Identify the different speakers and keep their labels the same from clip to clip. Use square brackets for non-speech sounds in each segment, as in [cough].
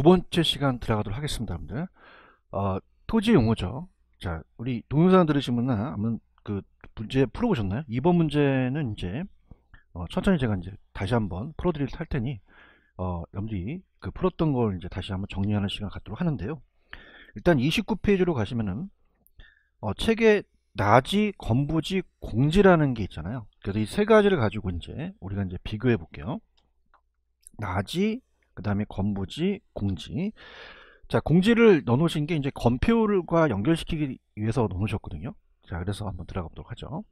Speaker 1: 두 번째 시간 들어가도록 하겠습니다, 여러분들. 어, 토지 용어죠. 자, 우리 동영상 들으시면은 한번 그 문제 풀어보셨나요? 이번 문제는 이제 어, 천천히 제가 이제 다시 한번 풀어드릴 할 테니 어, 여러분들이 그 풀었던 걸 이제 다시 한번 정리하는 시간 갖도록 하는데요. 일단 29페이지로 가시면은 어, 책에 나지, 건부지, 공지라는 게 있잖아요. 그래서 이 세 가지를 가지고 이제 우리가 이제 비교해 볼게요. 나지, 그 다음에 건부지, 공지. 자, 공지를 넣어놓으신 게 이제 건표율과 연결시키기 위해서 넣어놓으셨거든요. 자, 그래서 한번 들어가 보도록 하죠.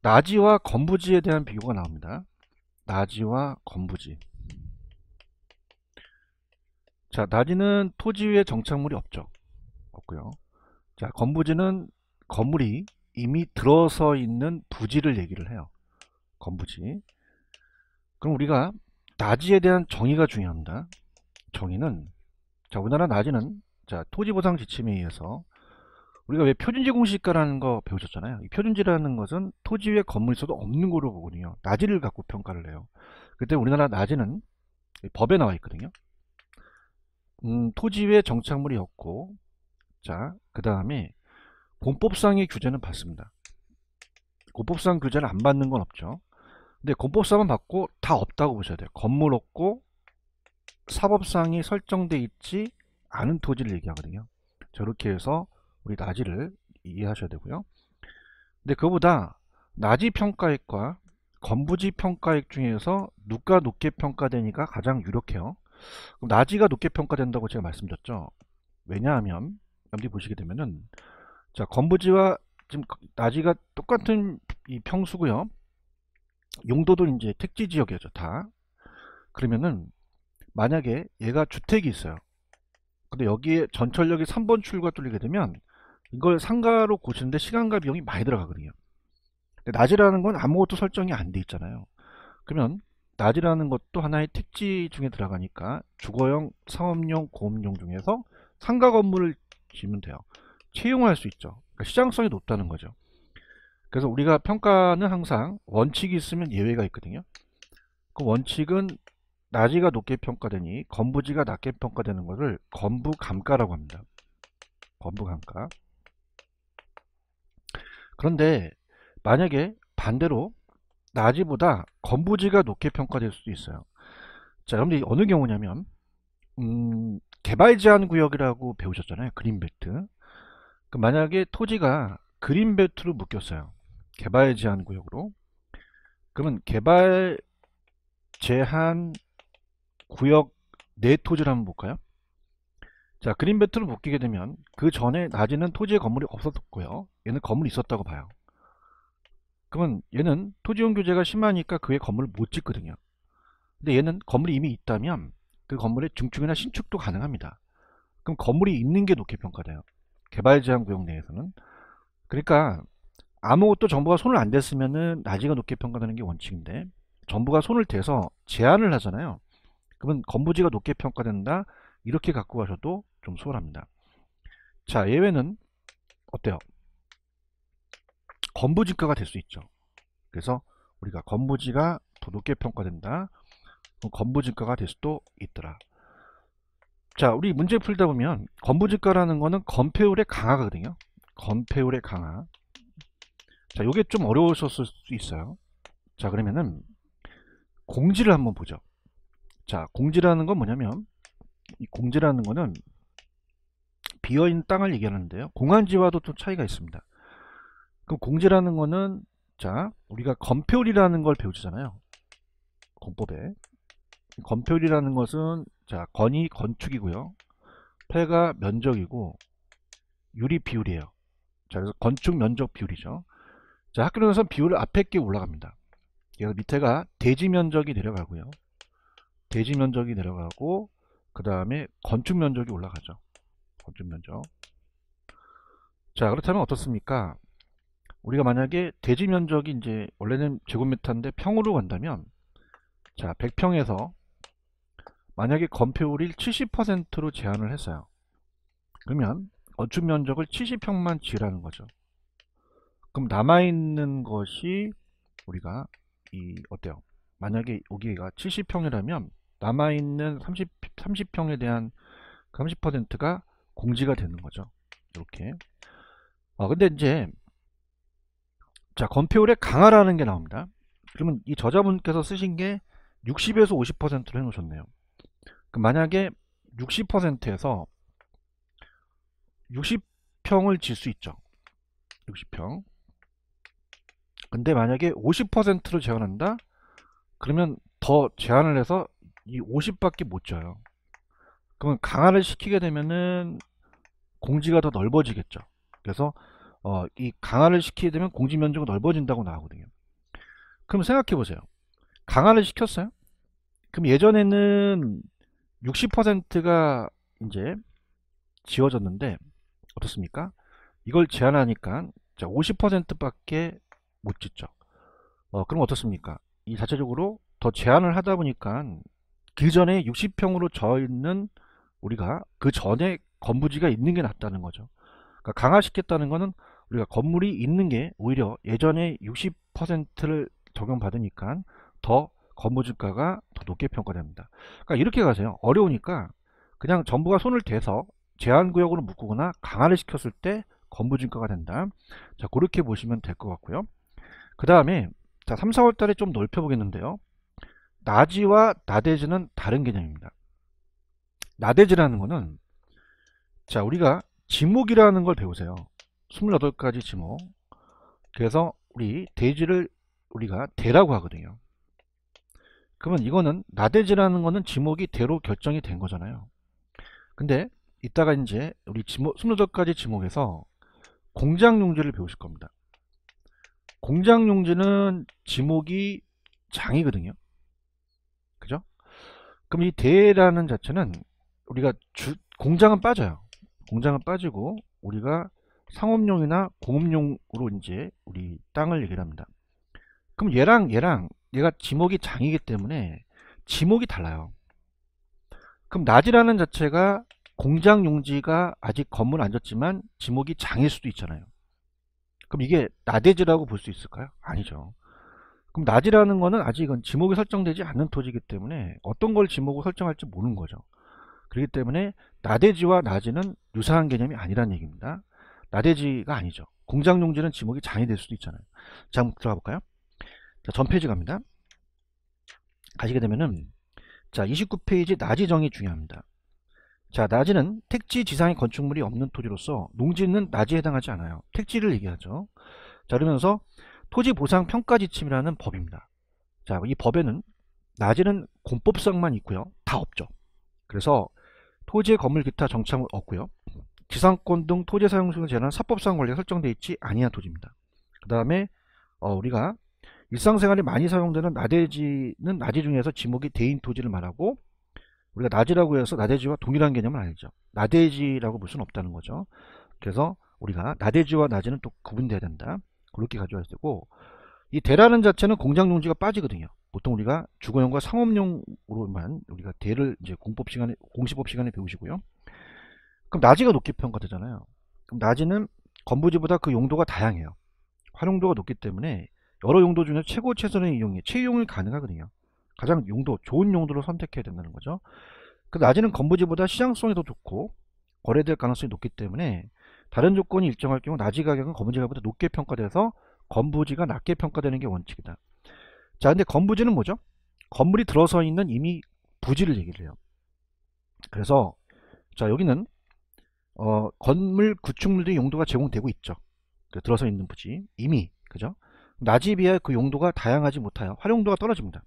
Speaker 1: 나지와 건부지에 대한 비교가 나옵니다. 나지와 건부지. 자, 나지는 토지 위에 정착물이 없죠. 없고요. 자, 건부지는 건물이 이미 들어서 있는 부지를 얘기를 해요. 건부지. 그럼 우리가 나지에 대한 정의가 중요합니다. 정의는 자 우리나라 나지는 자 토지보상 지침에 의해서 우리가 왜 표준지 공시가라는 거 배우셨잖아요. 표준지라는 것은 토지 위에 건물이 있어도 없는 거로 보거든요. 나지를 갖고 평가를 해요. 그때 우리나라 나지는 법에 나와 있거든요. 음, 토지 위에 정착물이 없고 자 그 다음에 공법상의 규제는 받습니다. 공법상 규제는 안 받는 건 없죠. 근데 건법사만 받고 다 없다고 보셔야 돼요. 건물 없고 사법상이 설정돼 있지 않은 토지를 얘기하거든요. 저렇게 해서 우리 나지를 이해하셔야 되고요. 근데 그보다 나지 평가액과 건부지 평가액 중에서 누가 높게 평가되니까 가장 유력해요. 그럼 나지가 높게 평가된다고 제가 말씀드렸죠. 왜냐하면 앞뒤 보시게 되면은 자 건부지와 지금 나지가 똑같은 이 평수고요. 용도도 이제 택지 지역이었죠 다 그러면은 만약에 얘가 주택이 있어요 근데 여기에 전철역이 3번 출구가 뚫리게 되면 이걸 상가로 고치는데 시간과 비용이 많이 들어가거든요 근데 낮이라는 건 아무것도 설정이 안 돼 있잖아요 그러면 낮이라는 것도 하나의 택지 중에 들어가니까 주거용, 상업용, 고음용 중에서 상가 건물을 지으면 돼요 채용할 수 있죠 그러니까 시장성이 높다는 거죠 그래서 우리가 평가는 항상 원칙이 있으면 예외가 있거든요. 그 원칙은 낮이가 높게 평가되니 건부지가 낮게 평가되는 것을 건부감가라고 합니다. 건부감가. 그런데 만약에 반대로 낮이보다 건부지가 높게 평가될 수도 있어요. 자, 여러분들이 어느 경우냐면 음, 개발 제한 구역이라고 배우셨잖아요. 그린벨트. 그 만약에 토지가 그린벨트로 묶였어요. 개발 제한 구역으로 그러면 개발 제한 구역 내 토지를 한번 볼까요? 자 그린 배트를 묶이게 되면 그 전에 낮에는 토지에 건물이 없었고요 얘는 건물이 있었다고 봐요 그러면 얘는 토지용 규제가 심하니까 그의 건물을 못 짓거든요 근데 얘는 건물이 이미 있다면 그 건물의 증축이나 신축도 가능합니다 그럼 건물이 있는 게 높게 평가돼요 개발 제한 구역 내에서는 그러니까 아무것도 정부가 손을 안 댔으면은 낮이가 높게 평가되는 게 원칙인데 정부가 손을 대서 제한을 하잖아요. 그러면 건부지가 높게 평가된다 이렇게 갖고 가셔도 좀 수월합니다. 자 예외는 어때요? 건부지가가 될 수 있죠. 그래서 우리가 건부지가 더 높게 평가된다. 건부지가가 될 수도 있더라. 자 우리 문제 풀다 보면 건부지가라는 거는 건폐율의 강화거든요. 건폐율의 강화. 자, 요게 좀어려우셨을수 있어요. 자, 그러면은 공지를 한번 보죠. 자, 공지라는 건 뭐냐면 이 공지라는 거는 비어있는 땅을 얘기하는데요. 공안지와도좀 차이가 있습니다. 그 공지라는 거는 자, 우리가 건표율이라는 걸 배우잖아요. 건법에. 건표율이라는 것은 자, 건이 건축이고요. 폐가 면적이고 유리 비율이에요. 자, 그래서 건축 면적 비율이죠. 자, 학교로선 비율을 앞에 게 올라갑니다. 그래서 밑에가 대지 면적이 내려가고요. 대지 면적이 내려가고 그 다음에 건축 면적이 올라가죠. 건축 면적. 자, 그렇다면 어떻습니까? 우리가 만약에 대지 면적이 이제 원래는 제곱미터인데 평으로 간다면 자, 100평에서 만약에 건폐율을 70%로 제한을 했어요. 그러면 건축 면적을 70평만 지으라는 거죠. 그럼 남아있는 것이 우리가 이 어때요? 만약에 여기가 70평이라면 남아있는 30, 30평에 대한 30%가 공지가 되는 거죠. 이렇게. 아, 근데 이제 자건폐율에 강화라는 게 나옵니다. 그러면 이 저자분께서 쓰신 게 60에서 50%로 해놓으셨네요. 그 만약에 60%에서 60평을 질 수 있죠. 60평. 근데 만약에 50%로 제한한다? 그러면 더 제한을 해서 이 50밖에 못 줘요. 그러면 강화를 시키게 되면은 공지가 더 넓어지겠죠. 그래서 어, 이 강화를 시키게 되면 공지 면적은 넓어진다고 나오거든요. 그럼 생각해 보세요. 강화를 시켰어요. 그럼 예전에는 60%가 이제 지워졌는데 어떻습니까? 이걸 제한하니까 50%밖에 못 짓죠. 어, 그럼 어떻습니까? 이 자체적으로 더 제한을 하다 보니까 그 전에 60평으로 져 있는 우리가 그 전에 건부지가 있는 게 낫다는 거죠. 그러니까 강화시켰다는 거는 우리가 건물이 있는 게 오히려 예전에 60%를 적용받으니까 더 건물주가가 더 높게 평가됩니다. 그러니까 이렇게 가세요. 어려우니까 그냥 정부가 손을 대서 제한구역으로 묶거나 강화를 시켰을 때 건물주가가 된다. 자 그렇게 보시면 될 것 같고요. 그 다음에 자 3, 4월달에 좀 넓혀보겠는데요. 나지와 나대지는 다른 개념입니다. 나대지라는 거는 자 우리가 지목이라는 걸 배우세요. 28가지 지목 그래서 우리 대지를 우리가 대라고 하거든요. 그러면 이거는 나대지라는 거는 지목이 대로 결정이 된 거잖아요. 근데 이따가 이제 우리 지목 28가지 지목에서 공장 용지를 배우실 겁니다. 공장용지는 지목이 장이거든요. 그죠? 그럼 이 대라는 자체는 우리가 주, 공장은 빠져요. 공장은 빠지고 우리가 상업용이나 공업용으로 이제 우리 땅을 얘기를 합니다. 그럼 얘랑 얘랑 얘가 지목이 장이기 때문에 지목이 달라요. 그럼 낮이라는 자체가 공장 용지가 아직 건물 안 졌지만 지목이 장일 수도 있잖아요. 그럼 이게 나대지라고 볼 수 있을까요? 아니죠. 그럼 낮이라는 거는 아직은 지목이 설정되지 않는 토지이기 때문에 어떤 걸지목을 설정할지 모르는 거죠. 그렇기 때문에 나대지와 낮이는 유사한 개념이 아니란 얘기입니다. 나대지가 아니죠. 공장 용지는 지목이 장이 될 수도 있잖아요. 자, 한번 들어가 볼까요? 자, 전 페이지 갑니다. 가시게 되면은 자, 29페이지 낮이 정의 중요합니다. 자 낮이는 택지 지상의 건축물이 없는 토지로서 농지는 낮에 해당하지 않아요 택지를 얘기하죠 자 그러면서 토지보상평가지침이라는 법입니다 자 이 법에는 낮에는 공법상만 있고요 다 없죠 그래서 토지의 건물 기타 정착물 없고요 지상권 등 토지 사용 승을 제한한 사법상 권리가 설정되어 있지 아니한 토지입니다 그 다음에 어, 우리가 일상생활에 많이 사용되는 나대지는 나지 중에서 지목이 대인 토지를 말하고 우리가 낮이라고 해서 나대지와 동일한 개념은 아니죠. 나대지라고 볼 수는 없다는 거죠. 그래서 우리가 나대지와 낮에는 또 구분돼야 된다. 그렇게 가져와야 되고 이 대라는 자체는 공장 용지가 빠지거든요. 보통 우리가 주거용과 상업용으로만 우리가 대를 이제 공법 시간에 공시법 시간에 배우시고요. 그럼 낮이가 높게 평가되잖아요. 그럼 낮이는 건부지보다 그 용도가 다양해요. 활용도가 높기 때문에 여러 용도 중에 최고 최선의 이용이 최용이 가능하거든요. 가장 용도 좋은 용도로 선택해야 된다는 거죠. 그 낮에는 건부지보다 시장성이 더 좋고 거래될 가능성이 높기 때문에 다른 조건이 일정할 경우 낮이 가격은 건부지 가보다 높게 평가돼서 건부지가 낮게 평가되는 게 원칙이다. 자, 근데 건부지는 뭐죠? 건물이 들어서 있는 이미 부지를 얘기를 해요. 그래서 자 여기는 어, 건물 구축물들이 용도가 제공되고 있죠. 그 들어서 있는 부지 이미 그죠? 낮이 비해 그 용도가 다양하지 못하여 활용도가 떨어집니다.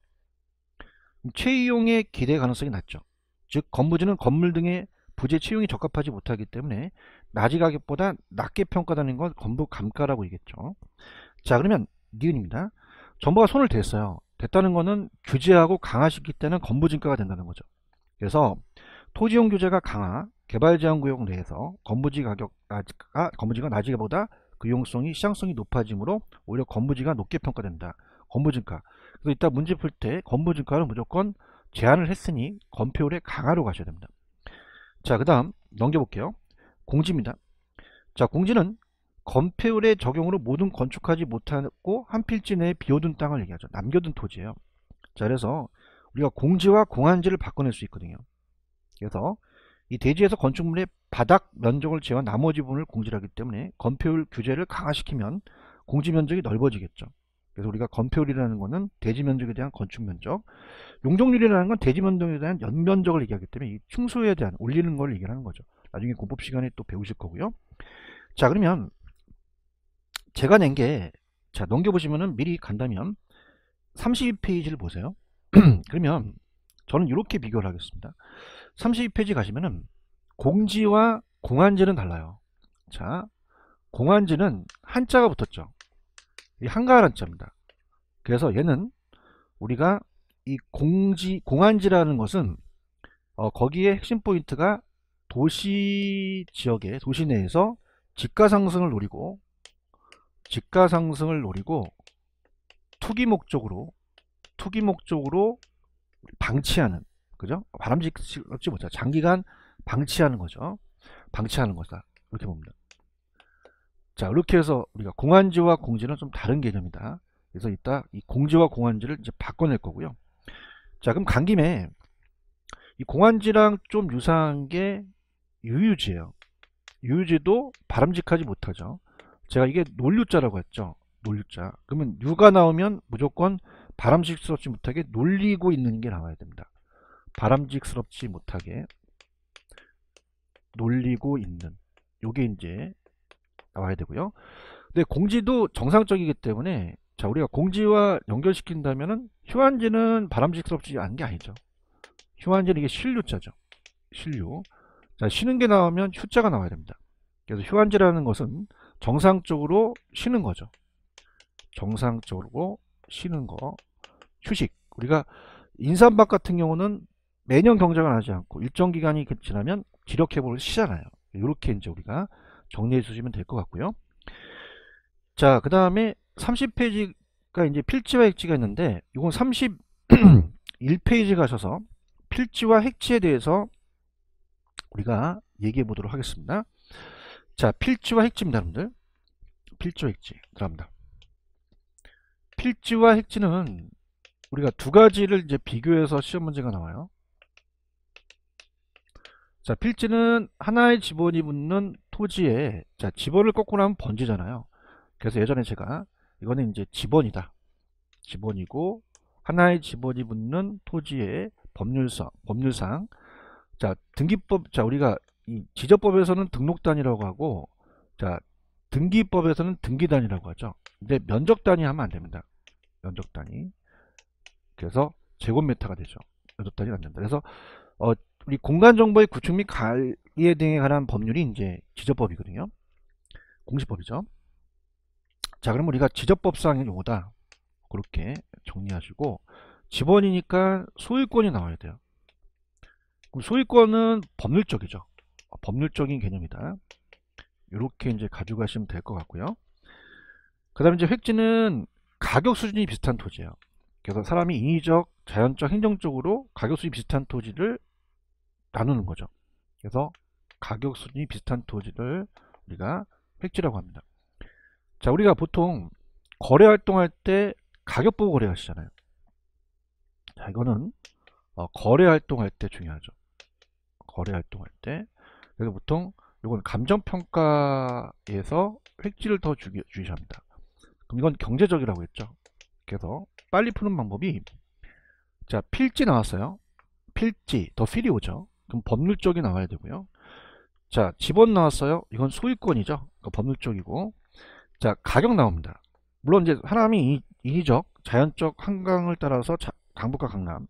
Speaker 1: 최이용의 기대 가능성이 낮죠. 즉 건부지는 건물 등의 부재 채용이 적합하지 못하기 때문에 낮이 가격보다 낮게 평가되는 건 건부 감가라고 얘기했죠. 자 그러면 니은입니다. 정부가 손을 댔어요. 됐다는 거는 규제하고 강화시키기 때는 건부증가가 된다는 거죠. 그래서 토지용 규제가 강화, 개발제한구역 내에서 건부지 가격가 건부지가 낮이보다 그 용성이 시장성이 높아지므로 오히려 건부지가 높게 평가된다. 건부증가 그래서 이따 문제 풀 때건부증가는 무조건 제안을 했으니 건폐율의 강화로 가셔야 됩니다. 자, 그 다음 넘겨볼게요. 공지입니다. 자, 공지는 건폐율의 적용으로 모든 건축하지 못하고 한 필지 내에 비워둔 땅을 얘기하죠. 남겨둔 토지예요. 자, 그래서 우리가 공지와 공안지를 바꿔낼 수 있거든요. 그래서 이 대지에서 건축물의 바닥 면적을 제외한 나머지 부분을 공지하기 때문에 건폐율 규제를 강화시키면 공지 면적이 넓어지겠죠. 그래서 우리가 건폐율이라는 것은 대지 면적에 대한 건축 면적, 용적률이라는 건 대지 면적에 대한 연면적을 얘기하기 때문에 이 충수에 대한 올리는 걸 얘기하는 거죠. 나중에 공법 시간에 또 배우실 거고요. 자, 그러면 제가 낸 게 자, 넘겨 보시면은 미리 간다면 32페이지를 보세요. [clears throat] 그러면 저는 이렇게 비교를 하겠습니다. 32페이지 가시면은 공지와 공안지는 달라요. 자, 공안지는 한자가 붙었죠. 이 한가한 점니다 그래서 얘는 우리가 이 공지 공안지라는 것은 어, 거기에 핵심 포인트가 도시 지역에 도시 내에서 집가 상승을 노리고 집가 상승을 노리고 투기 목적으로 투기 목적으로 방치하는 그죠? 바람직하지 못하 장기간 방치하는 거죠. 방치하는 거다. 이렇게 봅니다. 자 이렇게 해서 우리가 공안지와 공지는 좀 다른 개념이다. 그래서 이따 이 공지와 공안지를 이제 바꿔낼 거고요. 자 그럼 간 김에 이 공안지랑 좀 유사한 게 유유지예요. 유유지도 바람직하지 못하죠. 제가 이게 논류자라고 했죠. 논류자. 그러면 유가 나오면 무조건 바람직스럽지 못하게 놀리고 있는 게 나와야 됩니다. 바람직스럽지 못하게 놀리고 있는 요게 이제 나와야 되고요. 근데 공지도 정상적이기 때문에 자 우리가 공지와 연결시킨다면은 휴환지는 바람직스럽지 않은 게 아니죠. 휴환지는 이게 신류자죠. 신류. 자 쉬는 게 나오면 휴자가 나와야 됩니다. 그래서 휴환지라는 것은 정상적으로 쉬는 거죠. 정상적으로 쉬는 거. 휴식. 우리가 인삼박 같은 경우는 매년 경작을 하지 않고 일정 기간이 지나면 지력 회복을 쉬잖아요. 이렇게 이제 우리가 정리해 주시면 될 것 같고요. 자, 그 다음에 30페이지가 이제 필지와 핵지가 있는데 이건 31페이지 가셔서 필지와 핵지에 대해서 우리가 얘기해 보도록 하겠습니다. 자, 필지와 핵지입니다, 여러분들. 필지와 핵지 들어갑니다. 필지와 핵지는 우리가 두 가지를 이제 비교해서 시험 문제가 나와요. 자, 필지는 하나의 지번이 붙는 토지에 자 집원을 꺾고 나면 번지잖아요. 그래서 예전에 제가 이거는 이제 집원이다. 집원이고 하나의 집원이 붙는 토지의 법률상 법률상 자 등기법 자 우리가 이 지적법에서는 등록단이라고 하고 자 등기법에서는 등기단이라고 하죠. 근데 면적단이 하면 안 됩니다. 면적단이 그래서 제곱미터가 되죠. 면적단이안 된다. 그래서 어, 우리 공간정보의 구축 및 관, 이에 등에 관한 법률이 이제 지저법이거든요. 공시법이죠. 자, 그럼 우리가 지저법상의 용어다. 그렇게 정리하시고 지번이니까 소유권이 나와야 돼요. 그럼 소유권은 법률적이죠. 법률적인 개념이다. 이렇게 이제 가져가시면 될 것 같고요. 그 다음에 이제 획지는 가격 수준이 비슷한 토지예요. 그래서 사람이 인위적, 자연적, 행정적으로 가격 수준이 비슷한 토지를 나누는 거죠. 그래서 가격 수준이 비슷한 토지를 우리가 획지라고 합니다. 자, 우리가 보통 거래 활동할 때 가격 보고 거래하시잖아요. 자, 이거는 어, 거래 활동할 때 중요하죠. 거래 활동할 때. 그래서 보통 이건 감정평가에서 획지를 더 주기, 주의합니다. 그럼 이건 경제적이라고 했죠. 그래서 빨리 푸는 방법이 자 필지 나왔어요. 필지 더 필이 오죠. 그럼 법률 적이 나와야 되고요. 자, 집번 나왔어요. 이건 소유권이죠. 그러니까 법률 적이고 자, 가격 나옵니다. 물론 이제 사람이 인위적, 자연적 한강을 따라서 자, 강북과 강남,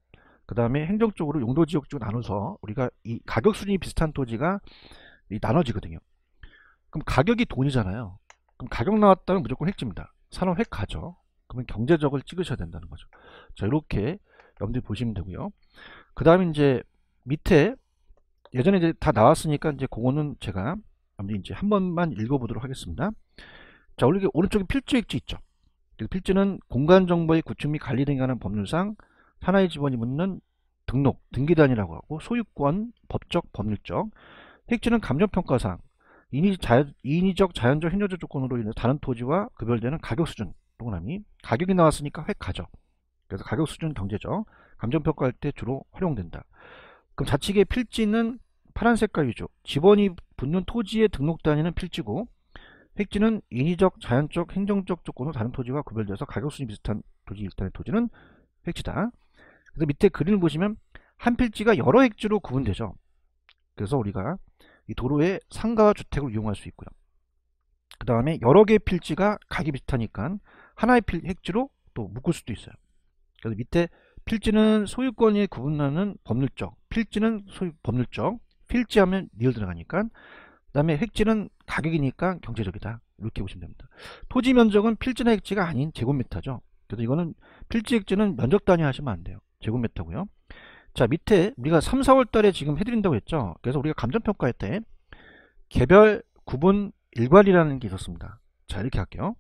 Speaker 1: 그 다음에 행정적으로 용도 지역 쪽 나눠서 우리가 이 가격 수준이 비슷한 토지가 이 나눠지거든요. 그럼 가격이 돈이잖아요. 그럼 가격 나왔다면 무조건 핵입니다 산업 획하죠 그러면 경제적을 찍으셔야 된다는 거죠. 자, 이렇게 염두에 보시면 되고요. 그 다음에 이제 밑에 예전에 이제 다 나왔으니까 이제 그거는 제가 이제 한 번만 읽어보도록 하겠습니다. 자, 오른쪽에 필지액지 있죠. 그 필지는 공간정보의 구축 및 관리 등에 관한 법률상 하나의 지원이 묻는 등록, 등기단이라고 하고 소유권, 법적, 법률적 핵지는 감정평가상 인위, 자연, 인위적, 자연적, 행여적 조건으로 인해 다른 토지와 급별되는 가격 수준 동그이 가격이 나왔으니까 획 가죠. 그래서 가격 수준 경제적 감정평가할 때 주로 활용된다. 그럼 자치계 필지는 파란색깔 이죠 지번이 붙는 토지의 등록 단위는 필지고 획지는 인위적, 자연적, 행정적 조건으로 다른 토지와 구별돼서 가격 순위 비슷한 토지 일단의 토지는 획지다 그래서 밑에 그림을 보시면 한 필지가 여러 획지로 구분되죠. 그래서 우리가 이도로의 상가와 주택을 이용할 수 있고요. 그 다음에 여러 개의 필지가 각이 비슷하니까 하나의 필, 핵지로 또 묶을 수도 있어요. 그래서 밑에 필지는 소유권이 구분하는 법률적, 필지는 소위 법률적 필지하면 리을 들어가니까 그 다음에 핵지는 가격이니까 경제적이다 이렇게 보시면 됩니다 토지 면적은 필지나 핵지가 아닌 제곱미터죠 그래서 이거는 필지 핵지는 면적 단위 하시면 안 돼요 제곱미터고요 자 밑에 우리가 3, 4월 달에 지금 해드린다고 했죠 그래서 우리가 감정평가할 때 개별 구분 일괄이라는 게 있었습니다 자 이렇게 할게요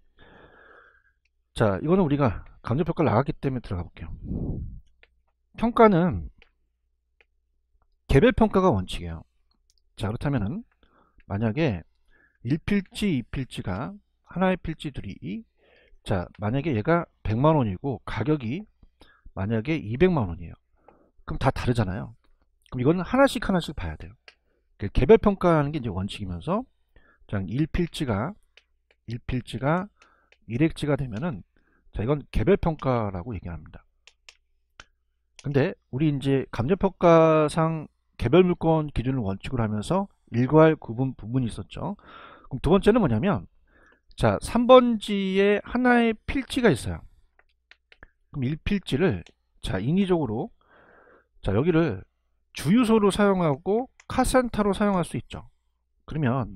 Speaker 1: 자 이거는 우리가 감정평가 를 나갔기 때문에 들어가 볼게요 평가는 개별 평가가 원칙이에요. 자 그렇다면은 만약에 1필지 2필지가 하나의 필지 들이자 만약에 얘가 100만원이고 가격이 만약에 200만원이에요 그럼 다 다르잖아요 그럼 이거는 하나씩 하나씩 봐야 돼요 그 개별 평가하는 게 이제 원칙이면서 자 1필지가 1필지가 1액지가 되면은 자 이건 개별 평가라고 얘기합니다 근데 우리 이제 감정평가상 개별 물건 기준을 원칙으로 하면서 일괄 구분 부분이 있었죠. 그럼 두 번째는 뭐냐면 자 3번지에 하나의 필지가 있어요. 그럼 1필지를 자 인위적으로 자 여기를 주유소로 사용하고 카센터로 사용할 수 있죠. 그러면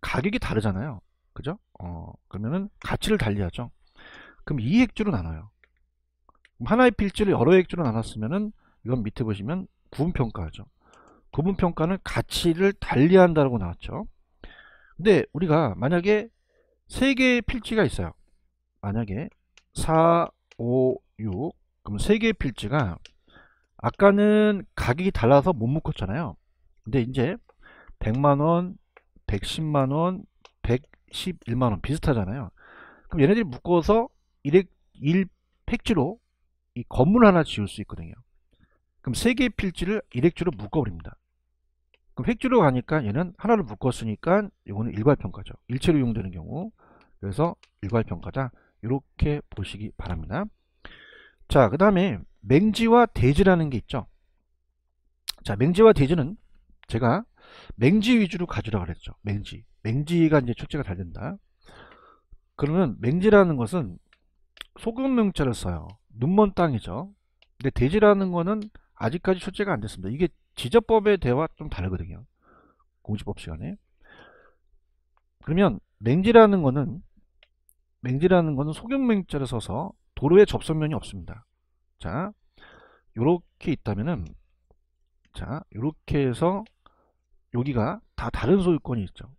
Speaker 1: 가격이 다르잖아요. 그죠? 어, 그러면은 가치를 달리하죠. 그럼 이 액주로 나눠요. 하나의 필지를 여러 액주로 나눴으면은 이건 밑에 보시면 구분평가하죠. 구분평가는 가치를 달리한다고 나왔죠. 근데 우리가 만약에 세 개의 필지가 있어요. 만약에 4, 5, 6 그럼 세 개의 필지가 아까는 가격이 달라서 못 묶었잖아요. 근데 이제 100만원, 110만원, 111만원 비슷하잖아요. 그럼 얘네들이 묶어서 1, 1팩지로 이 건물 하나 지을 수 있거든요. 그럼 세 개의 필지를 일액주로 묶어버립니다. 그럼 획주로 가니까 얘는 하나를 묶었으니까 이거는 일괄평가죠. 일체로 이용되는 경우 그래서 일괄평가다 이렇게 보시기 바랍니다. 자 그 다음에 맹지와 대지라는 게 있죠. 자 맹지와 대지는 제가 맹지 위주로 가주라 고 그랬죠. 맹지. 맹지가 이제 출제가 잘 된다. 그러면 맹지라는 것은 소금 명자를 써요. 눈먼 땅이죠. 근데 대지라는 거는 아직까지 출제가 안 됐습니다. 이게 지저법의 대화 좀 다르거든요. 공지법 시간에. 그러면 맹지라는 거는 맹지라는 거는 소경맹자를 써서 도로에 접선면이 없습니다. 자, 요렇게 있다면은 자, 요렇게 해서 여기가 다 다른 소유권이 있죠.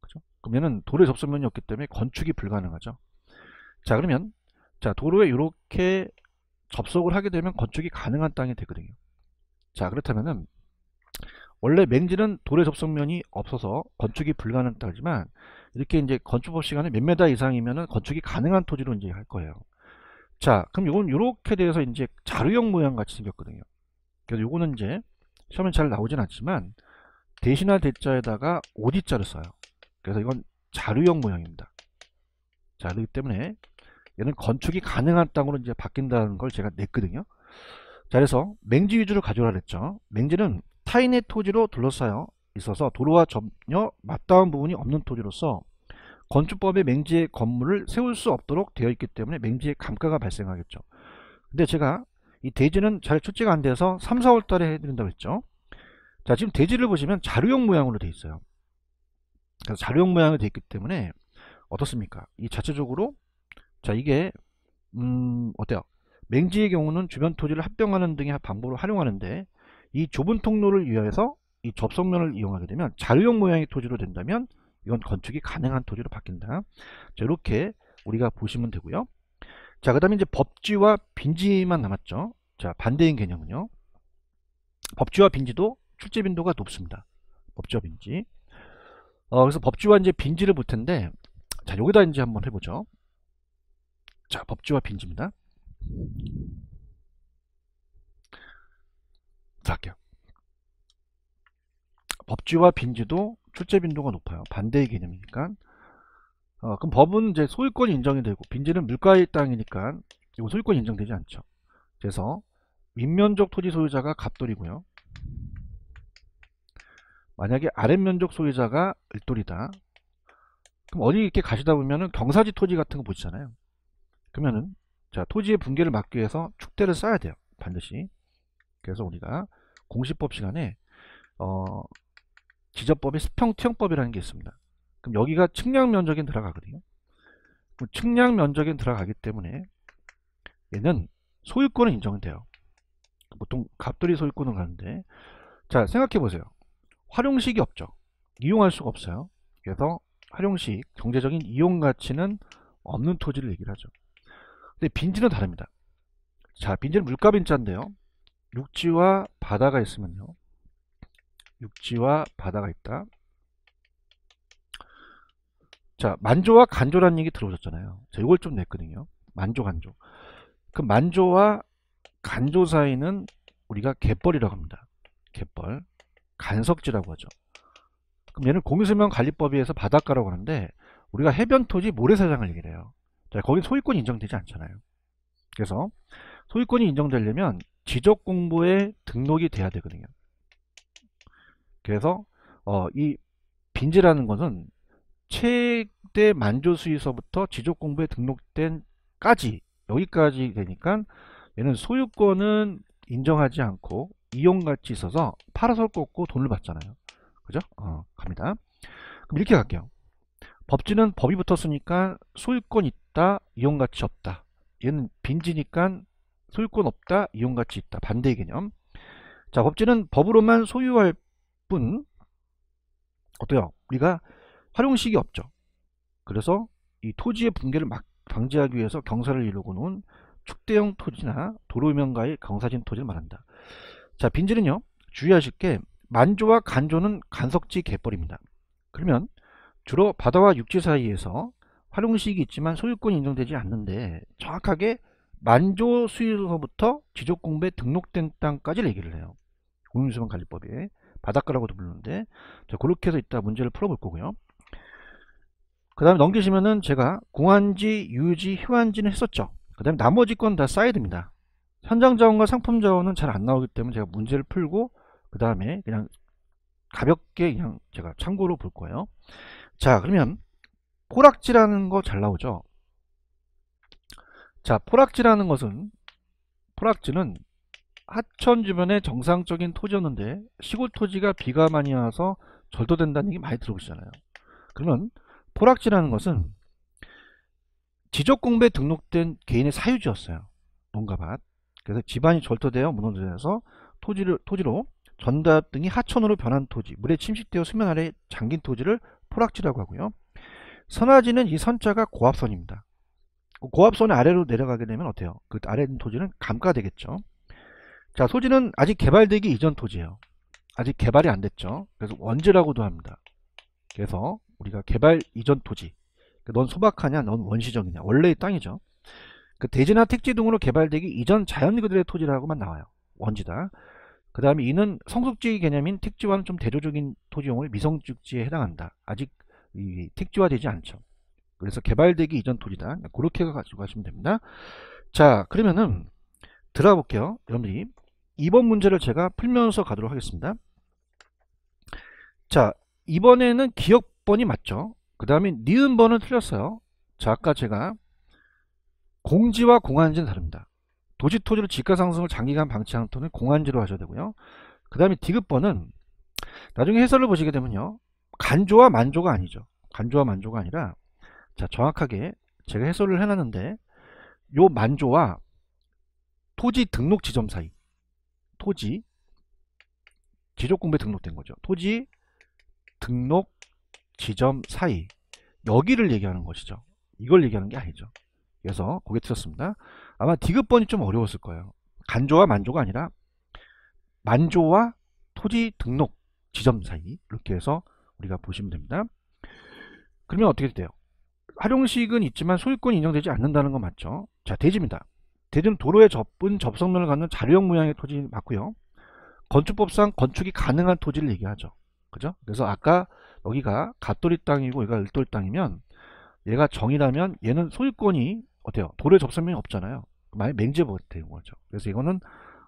Speaker 1: 그죠? 그러면은 도로에 접선면이 없기 때문에 건축이 불가능하죠. 자, 그러면 자, 도로에 요렇게 접속을 하게 되면 건축이 가능한 땅이 되거든요. 자, 그렇다면은 원래 맹지는 돌의 접속면이 없어서 건축이 불가능하지만 이렇게 이제 건축법 시간에 몇 메다 이상이면은 건축이 가능한 토지로 이제 할 거예요. 자, 그럼 이건 이렇게 돼서 이제 자루형 모양 같이 생겼거든요. 그래서 이거는 이제 시험에 잘 나오진 않지만 대신할 대자에다가 오디자를 써요. 그래서 이건 자루형 모양입니다. 자, 그렇기 때문에 얘는 건축이 가능한 땅으로 이제 바뀐다는 걸 제가 냈거든요. 자, 그래서 맹지 위주로 가져오라 그랬죠. 맹지는 타인의 토지로 둘러싸여 있어서 도로와 전혀 맞닿은 부분이 없는 토지로서 건축법의 맹지의 건물을 세울 수 없도록 되어 있기 때문에 맹지의 감가가 발생하겠죠. 근데 제가 이 대지는 잘 출제가 안 돼서 3, 4월 달에 해드린다고 했죠. 자, 지금 대지를 보시면 자료형 모양으로 되어 있어요. 그래서 자료형 모양으로 되어 있기 때문에 어떻습니까? 이 자체적으로 자, 이게 음, 어때요? 맹지의 경우는 주변 토지를 합병하는 등의 방법을 활용하는데 이 좁은 통로를 이용해서 이 접속면을 이용하게 되면 자료형 모양의 토지로 된다면 이건 건축이 가능한 토지로 바뀐다. 자, 이렇게 우리가 보시면 되고요. 자, 그 다음에 이제 법지와 빈지만 남았죠. 자, 반대인 개념은요. 법지와 빈지도 출제 빈도가 높습니다. 법지와 빈지. 어, 그래서 법지와 이제 빈지를 볼 텐데, 자, 여기다 이제 한번 해보죠. 자, 법지와 빈지입니다. 자격 법지와빈지도 출제 빈도가 높아요. 반대의 개념이니까. 어, 그럼 법은 이제 소유권 인정이 되고 빈지는 물가의 땅이니까 이거 소유권 인정되지 않죠. 그래서 윗면적 토지 소유자가 갑돌이고요. 만약에 아랫면적 소유자가 을돌이다. 그럼 어디 이렇게 가시다 보면은 경사지 토지 같은 거 보시잖아요. 그러면은 자 토지의 붕괴를 막기 위해서 축대를 쌓아야 돼요. 반드시. 그래서 우리가 공시법 시간에 어, 지저법이 수평투형법이라는 게 있습니다. 그럼 여기가 측량면적에 들어가거든요. 그럼 측량면적에 들어가기 때문에 얘는 소유권은 인정이 돼요. 보통 갑돌이 소유권은 가는데 자 생각해보세요. 활용식이 없죠. 이용할 수가 없어요. 그래서 활용식, 경제적인 이용가치는 없는 토지를 얘기를 하죠. 근데 빈지는 다릅니다. 자, 빈지는 물가 빈자인데요. 육지와 바다가 있으면요. 육지와 바다가 있다. 자, 만조와 간조라는 얘기 들어보셨잖아요. 자, 이걸 좀 냈거든요. 만조, 간조. 그 만조와 간조 사이는 우리가 갯벌이라고 합니다. 갯벌. 간석지라고 하죠. 그럼 얘는 공유수면 관리법에 서 바닷가라고 하는데 우리가 해변 토지 모래사장을 얘기를 해요. 자, 거긴 소유권이 인정되지 않잖아요. 그래서 소유권이 인정되려면 지적 공부에 등록이 돼야 되거든요. 그래서 어, 이 빈지라는 것은 최대 만조 수에서부터 지적 공부에 등록된까지 여기까지 되니까 얘는 소유권은 인정하지 않고 이용가치 있어서 팔아서 꽂고 돈을 받잖아요. 그죠? 어, 갑니다. 그럼 이렇게 갈게요. 법지는 법이 붙었으니까 소유권 있다, 이용가치 없다. 얘는 빈지니까 소유권 없다, 이용가치 있다. 반대의 개념. 자, 법제는 법으로만 소유할 뿐 어때요? 우리가 활용식이 없죠. 그래서 이 토지의 붕괴를 막 방지하기 위해서 경사를 이루고 놓은 축대형 토지나 도로면가의 경사진 토지를 말한다. 자, 빈질은요. 주의하실 게 만조와 간조는 간석지 개벌입니다. 그러면 주로 바다와 육지 사이에서 활용식이 있지만 소유권이 인정되지 않는데 정확하게 만조 수유소부터 지적공부에 등록된 땅까지 얘기를 해요. 공유수만 관리법에 바닷가라고도 부르는데 자, 그렇게 해서 이따 문제를 풀어볼 거고요. 그 다음에 넘기시면은 제가 공안지 유지, 휴안지는 했었죠. 그 다음에 나머지 건 다 사이드입니다. 현장 자원과 상품 자원은 잘 안 나오기 때문에 제가 문제를 풀고 그 다음에 그냥 가볍게 그냥 제가 참고로 볼 거예요. 자 그러면 꼬락지라는 거 잘 나오죠. 자, 포락지라는 것은 포락지는 하천 주변의 정상적인 토지였는데 시골 토지가 비가 많이 와서 절도된다는 얘기 많이 들어보시잖아요. 그러면 포락지라는 것은 지적공부에 등록된 개인의 사유지였어요. 농가밭. 그래서 집안이 절도되어 무너져서 토지를, 토지로 전다 등이 하천으로 변한 토지, 물에 침식되어 수면 아래 잠긴 토지를 포락지라고 하고요. 선화지는 이 선자가 고압선입니다. 고압선 아래로 내려가게 되면 어때요? 그 아래 있는 토지는 감가되겠죠. 자, 소지는 아직 개발되기 이전 토지예요. 아직 개발이 안 됐죠. 그래서 원지라고도 합니다. 그래서 우리가 개발 이전 토지. 그러니까 넌 소박하냐, 넌 원시적이냐. 원래의 땅이죠. 그 대지나 택지 등으로 개발되기 이전 자연 그들의 토지라고만 나와요. 원지다. 그 다음에 이는 성숙지 개념인 택지와는 좀 대조적인 토지용을 미성숙지에 해당한다. 아직 이 택지화되지 않죠. 그래서 개발되기 이전 툴이다. 그렇게 가지고 하시면 됩니다. 자, 그러면은 들어가 볼게요. 여러분들이 이번 문제를 제가 풀면서 가도록 하겠습니다. 자, 이번에는 기억번이 맞죠? 그 다음에 니은번은 틀렸어요. 자, 아까 제가 공지와 공안지는 다릅니다. 도지토지를 지가상승을 장기간 방치한는 토는 공안지로 하셔야 되고요. 그 다음에 디귿번은 나중에 해설을 보시게 되면요. 간조와 만조가 아니죠. 간조와 만조가 아니라 자 정확하게 제가 해설을 해놨는데 요 만조와 토지 등록 지점 사이 토지 지적공부에 등록된 거죠 토지 등록 지점 사이 여기를 얘기하는 것이죠 이걸 얘기하는 게 아니죠 그래서 고개 틀었습니다 아마 디귿번이 좀 어려웠을 거예요 간조와 만조가 아니라 만조와 토지 등록 지점 사이 이렇게 해서 우리가 보시면 됩니다 그러면 어떻게 돼요 활용식은 있지만 소유권이 인정되지 않는다는 건 맞죠. 자, 대지입니다. 대지는 도로에접은 접속면을 갖는 자료형 모양의 토지 맞고요. 건축법상 건축이 가능한 토지를 얘기하죠. 그죠? 그래서 아까 여기가 갓돌이 땅이고 여기가 을돌 땅이면 얘가 정이라면 얘는 소유권이 어때요? 도로에 접속면이 없잖아요. 만약 맹제법 되는 뭐 거죠. 그래서 이거는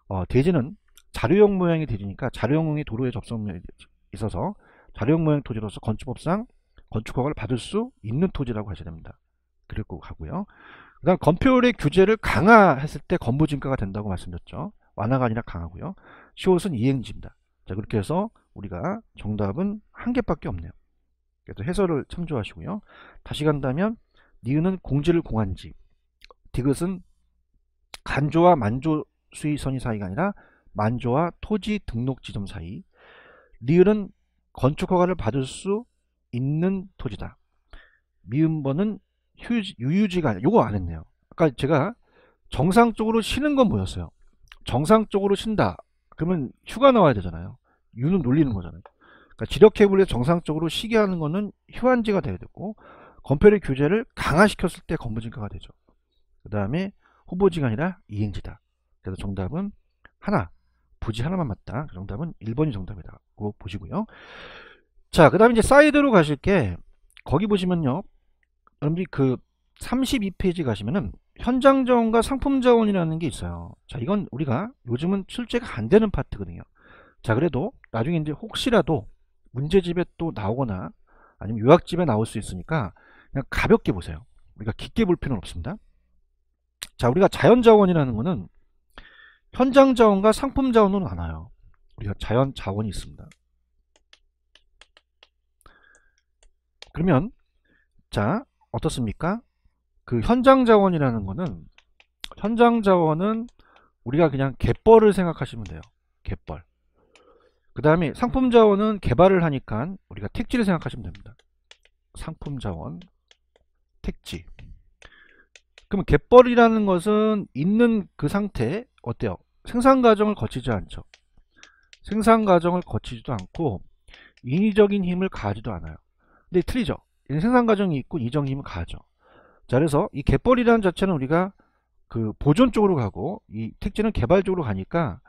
Speaker 1: 어, 대지는 자료형 모양의 대지니까 자료형의 도로에 접속면이 있어서 자료형 모양 토지로서 건축법상 건축허가를 받을 수 있는 토지라고 하셔야 됩니다. 그리고 하고요. 그 다음 건폐율의 규제를 강화했을 때건부 증가가 된다고 말씀드렸죠. 완화가 아니라 강하고요. 시옷은 이행지입니다. 자 그렇게 해서 우리가 정답은 한 개밖에 없네요. 그래서 해설을 참조하시고요. 다시 간다면 니은은 공지를 공한지 디귿은 간조와 만조 수위선이 사이가 아니라 만조와 토지 등록 지점 사이 니은은 건축허가를 받을 수 있는 토지다. 미음번은 휴 유유지가 아니라 요거 안 했네요. 아까 제가 정상적으로 쉬는 건 뭐였어요? 정상적으로 쉰다. 그러면 휴가 나와야 되잖아요. 유는 놀리는 거잖아요. 그러니까 지력 케이블에 정상적으로 쉬게 하는 거는 휴안지가되어야 되고 건폐율 규제를 강화시켰을 때건부증가가 되죠. 그 다음에 후보지가 아니라 이행지다. 그래서 정답은 하나, 부지 하나만 맞다. 그 정답은 1번이 정답이다. 고 보시고요. 자, 그 다음에 이제 사이드로 가실 게, 거기 보시면요. 여러분들이 그 32페이지 가시면은, 현장 자원과 상품 자원이라는 게 있어요. 자, 이건 우리가 요즘은 출제가 안 되는 파트거든요. 자, 그래도 나중에 이제 혹시라도 문제집에 또 나오거나 아니면 요약집에 나올 수 있으니까 그냥 가볍게 보세요. 우리가 깊게 볼 필요는 없습니다. 자, 우리가 자연 자원이라는 거는 현장 자원과 상품 자원은로나요 우리가 자연 자원이 있습니다. 그러면 자 어떻습니까? 그 현장 자원이라는 거는 현장 자원은 우리가 그냥 갯벌을 생각하시면 돼요. 갯벌. 그 다음에 상품 자원은 개발을 하니까 우리가 택지를 생각하시면 됩니다. 상품 자원, 택지. 그러면 갯벌이라는 것은 있는 그 상태 어때요? 생산 과정을 거치지 않죠. 생산 과정을 거치지도 않고 인위적인 힘을 가지도 않아요. 근데 네, 틀리죠. 생산과정이 있고 이정이면 가죠. 자 그래서 이 갯벌이라는 자체는 우리가 그 보존 쪽으로 가고 이 택지는 개발 쪽으로 가니까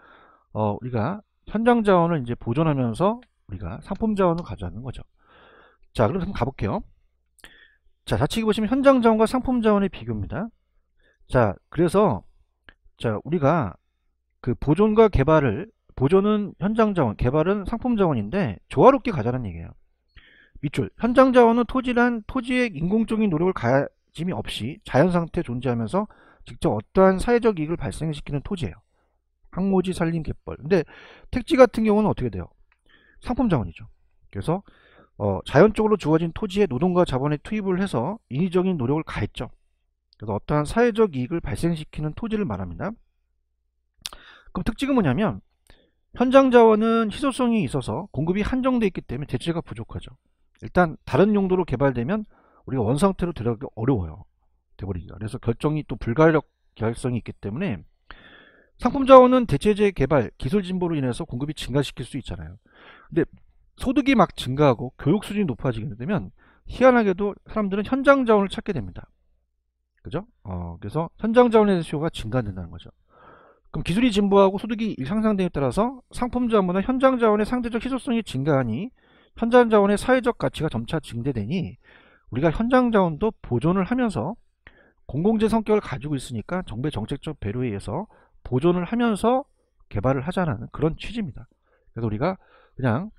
Speaker 1: 어 우리가 현장 자원을 이제 보존하면서 우리가 상품 자원을 가져가는 거죠. 자 그럼 한번 가볼게요. 자 좌측에 보시면 현장 자원과 상품 자원의 비교입니다. 자 그래서 자 우리가 그 보존과 개발을 보존은 현장 자원 개발은 상품 자원인데 조화롭게 가자는 얘기예요 밑줄 현장 자원은 토지란 토지의 인공적인 노력을 가짐이 없이 자연상태 에 존재하면서 직접 어떠한 사회적 이익을 발생시키는 토지예요 항모지 살림 갯벌 근데 택지 같은 경우는 어떻게 돼요 상품 자원이죠 그래서 어, 자연적으로 주어진 토지에 노동과 자본에 투입을 해서 인위적인 노력을 가했죠 그래서 어떠한 사회적 이익을 발생시키는 토지를 말합니다 그럼 특징은 뭐냐면 현장 자원은 희소성이 있어서 공급이 한정돼 있기 때문에 대체가 부족하죠 일단 다른 용도로 개발되면 우리가 원상태로 들어가기 어려워요. 돼버리죠. 그래서 결정이 또 불가력 결성이 있기 때문에 상품 자원은 대체재 개발, 기술 진보로 인해서 공급이 증가시킬 수 있잖아요. 근데 소득이 막 증가하고 교육 수준이 높아지게 되면 희한하게도 사람들은 현장 자원을 찾게 됩니다. 그죠? 어, 그래서 현장 자원의 수요가 증가된다는 거죠. 그럼 기술이 진보하고 소득이 상상됨에 따라서 상품 자원보다 현장 자원의 상대적 희소성이 증가하니 현장 자원의 사회적 가치가 점차 증대되니 우리가 현장 자원도 보존을 하면서 공공재 성격을 가지고 있으니까 정부의 정책적 배려에 의해서 보존을 하면서 개발을 하자는 그런 취지입니다. 그래서 우리가 그냥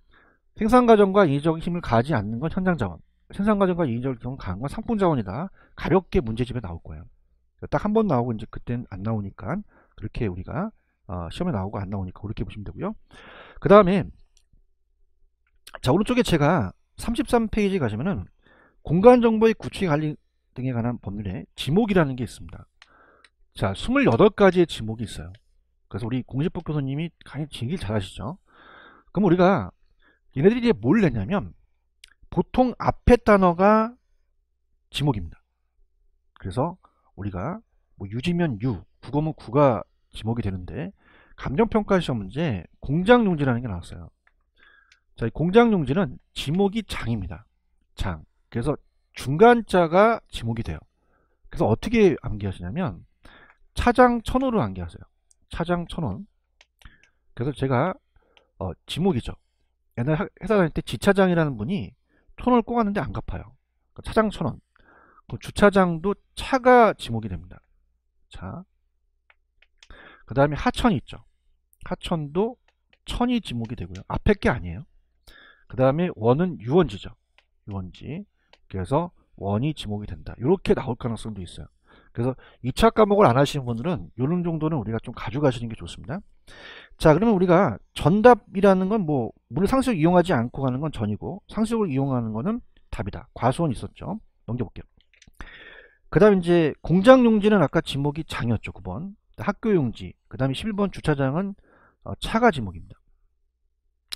Speaker 1: 생산과정과 인위적인 힘을 가지 않는 건 현장자원 생산과정과 인위적인 힘을 강한 건 상품자원이다. 가볍게 문제집에 나올 거예요. 딱 한 번 나오고 이제 그땐 안 나오니까 그렇게 우리가 어, 시험에 나오고 안 나오니까 그렇게 보시면 되고요. 그 다음에 자 오른쪽에 제가 33페이지 가시면은 공간정보의 구축 관리 등에 관한 법률에 지목이라는 게 있습니다. 자 28가지의 지목이 있어요. 그래서 우리 공식법 교수님이 강의 진길 잘하시죠. 그럼 우리가 얘네들이 이제 뭘 내냐면 보통 앞에 단어가 지목입니다. 그래서 우리가 뭐 유지면 유, 국어면 구가 지목이 되는데 감정평가 시험 문제 공장용지라는 게 나왔어요. 자, 공장용지는 지목이 장입니다. 장. 그래서 중간자가 지목이 돼요. 그래서 어떻게 암기하시냐면 차장 천호로 암기하세요. 차장 천원. 그래서 제가 어, 지목이죠. 옛날 회사 다닐 때 지차장이라는 분이 천호를 꼬았는데 안 갚아요. 그러니까 차장 천호그 주차장도 차가 지목이 됩니다. 자. 그 다음에 하천이 있죠. 하천도 천이 지목이 되고요. 앞에 게 아니에요. 그 다음에 원은 유원지죠. 유원지. 그래서 원이 지목이 된다. 이렇게 나올 가능성도 있어요. 그래서 2차 과목을 안 하시는 분들은 요런 정도는 우리가 좀 가져가시는 게 좋습니다. 자 그러면 우리가 전답이라는 건 뭐 물론 상수역 이용하지 않고 가는 건 전이고 상식역을 이용하는 거는 답이다. 과수원 있었죠. 넘겨볼게요. 그 다음 이제 공장용지는 아까 지목이 장이었죠. 9번. 학교용지. 그 다음에 11번 주차장은 어, 차가 지목입니다.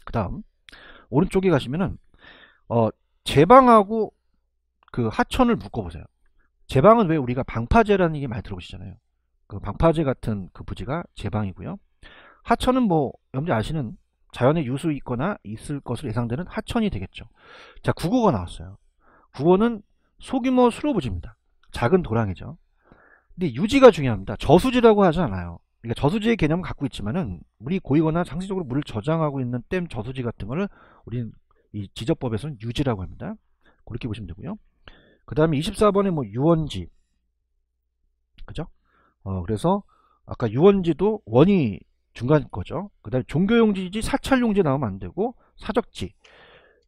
Speaker 1: 그 다음 오른쪽에 가시면은 어 제방하고 그 하천을 묶어보세요. 제방은 왜 우리가 방파제라는 얘기 많이 들어보시잖아요. 그 방파제 같은 그 부지가 제방이고요. 하천은 뭐 여러분들 아시는 자연의 유수 있거나 있을 것으로 예상되는 하천이 되겠죠. 자, 국어가 나왔어요. 국어는 소규모 수로부지입니다. 작은 도랑이죠. 근데 유지가 중요합니다. 저수지라고 하지 않아요. 그러니까 저수지의 개념을 갖고 있지만은 물이 고이거나 장시적으로 물을 저장하고 있는 댐 저수지 같은 거를 우리는 이 지적법에서는 유지라고 합니다. 그렇게 보시면 되고요. 그 다음에 24번에 뭐 유원지 그죠? 어 그래서 아까 유원지도 원이 중간 거죠. 그 다음에 종교용지지 사찰용지 나오면 안 되고 사적지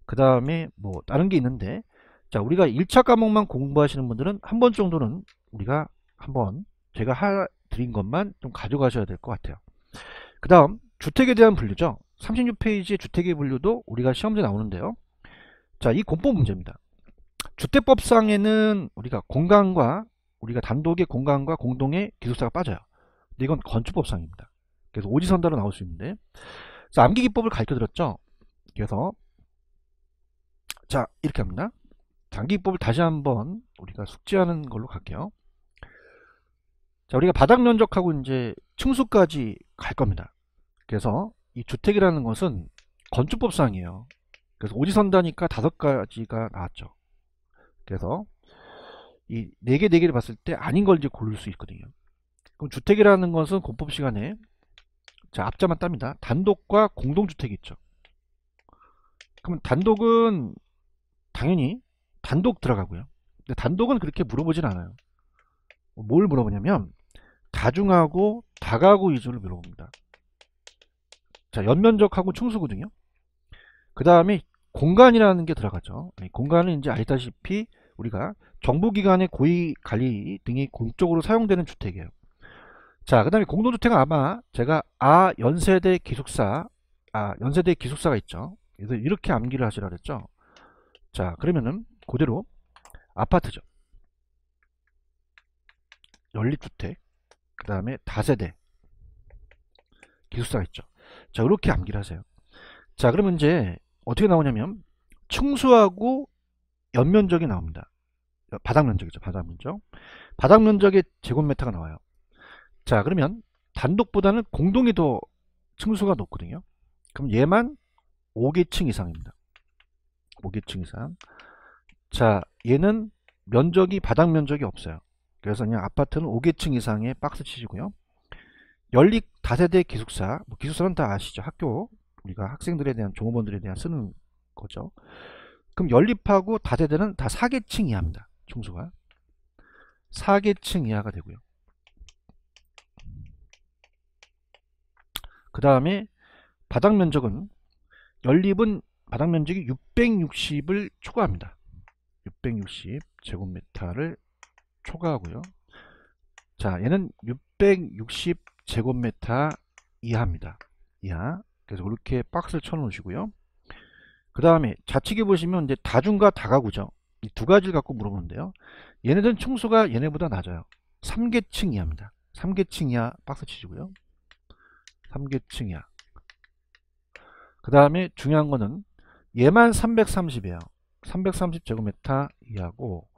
Speaker 1: 그 다음에 뭐 다른 게 있는데 자 우리가 1차 과목만 공부하시는 분들은 한 번 정도는 우리가 한번 제가 하, 드린 것만 좀 가져가셔야 될 것 같아요. 그 다음 주택에 대한 분류죠. 36페이지의 주택의 분류도 우리가 시험지에 나오는데요. 자, 이 공법 문제입니다. 주택법상에는 우리가 공간과 우리가 단독의 공간과 공동의 기숙사가 빠져요. 근데 이건 건축법상입니다. 그래서 오지선다로 나올 수 있는데 자, 암기 기법을 가르쳐 드렸죠. 그래서 자 이렇게 합니다. 장기 기법을 다시 한번 우리가 숙지하는 걸로 갈게요. 자, 우리가 바닥 면적하고 이제 층수까지 갈 겁니다. 그래서 이 주택이라는 것은 건축법상이에요. 그래서 오지선다니까 다섯 가지가 나왔죠. 그래서 이 네 개, 네 개를 봤을 때 아닌 걸 이제 고를 수 있거든요. 그럼 주택이라는 것은 공법 시간에 자, 앞자만 땁니다. 단독과 공동주택이 있죠. 그럼 단독은 당연히 단독 들어가고요. 근데 단독은 그렇게 물어보진 않아요. 뭘 물어보냐면 다중하고 다가구 위주로 밀어봅니다. 자, 연면적하고 충수거든요그 다음에 공간이라는 게 들어가죠. 네, 공간은 이제 알다시피 우리가 정부기관의 고위관리 등이 공적으로 사용되는 주택이에요. 자, 그 다음에 공동주택은 아마 제가 아 연세대 기숙사, 아 연세대 기숙사가 있죠. 그래서 이렇게 암기를 하시라 그랬죠. 자, 그러면은 그대로 아파트죠. 연립주택. 그 다음에 다세대 기숙사가 있죠. 자 이렇게 암기를 하세요. 자 그러면 이제 어떻게 나오냐면 충수하고 연면적이 나옵니다. 바닥면적이죠. 바닥면적. 바닥면적의 제곱메타가 나와요. 자 그러면 단독보다는 공동이 더 층수가 높거든요. 그럼 얘만 5계층 이상입니다. 5계층 이상. 자 얘는 면적이 바닥면적이 없어요. 그래서 그냥 아파트는 5계층 이상의 박스 치시고요. 연립 다세대 기숙사, 뭐 기숙사는 다 아시죠? 학교, 우리가 학생들에 대한 종업원들에 대한 쓰는 거죠. 그럼 연립하고 다세대는 다 4계층 이하입니다. 총수가. 4계층 이하가 되고요. 그 다음에 바닥 면적은 연립은 바닥 면적이 660을 초과합니다. 660 제곱미터를 초과하고요. 자, 얘는 660 제곱미터 이하입니다. 이하. 그래서 이렇게 박스를 쳐놓으시고요. 그 다음에 좌측에 보시면 이제 다중과 다가구죠. 이 두 가지를 갖고 물어보는데요. 얘네들은 층수가 얘네보다 낮아요. 3계층 이하입니다. 3계층 이하 박스 치시고요. 3계층 이하. 그 다음에 중요한 거는 얘만 330이에요. 330제곱미터 이하고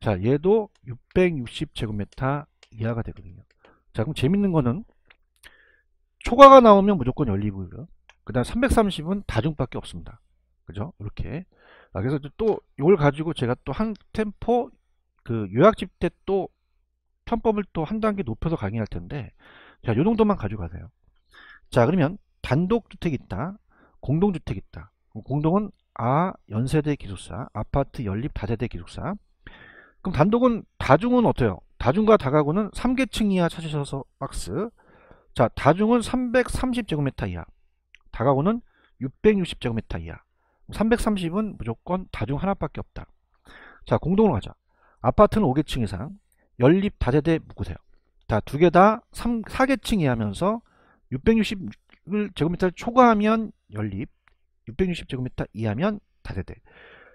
Speaker 1: 자, 얘도 660제곱미터 이하가 되거든요. 자, 그럼 재밌는 거는 초과가 나오면 무조건 연리이고요그 다음 330은 다중밖에 없습니다. 그죠? 이렇게. 아, 그래서 또 이걸 가지고 제가 또 한 템포 그 요약집 때 또 편법을 또 한 단계 높여서 강의할 텐데 자, 요 정도만 가져가세요. 자, 그러면 단독주택 있다. 공동주택 있다. 공동은 아 연세대 기숙사, 아파트 연립 다세대 기숙사, 그럼 단독은 다중은 어때요? 다중과 다가구는 3계층 이하 찾으셔서 박스 자 다중은 330제곱미터 이하 다가구는 660제곱미터 이하 330은 무조건 다중 하나밖에 없다 자 공동으로 가자 아파트는 5계층 이상 연립 다세대 묶으세요 자두 개 다 4계층 이하면서 660제곱미터를 초과하면 연립 660제곱미터 이하면 다세대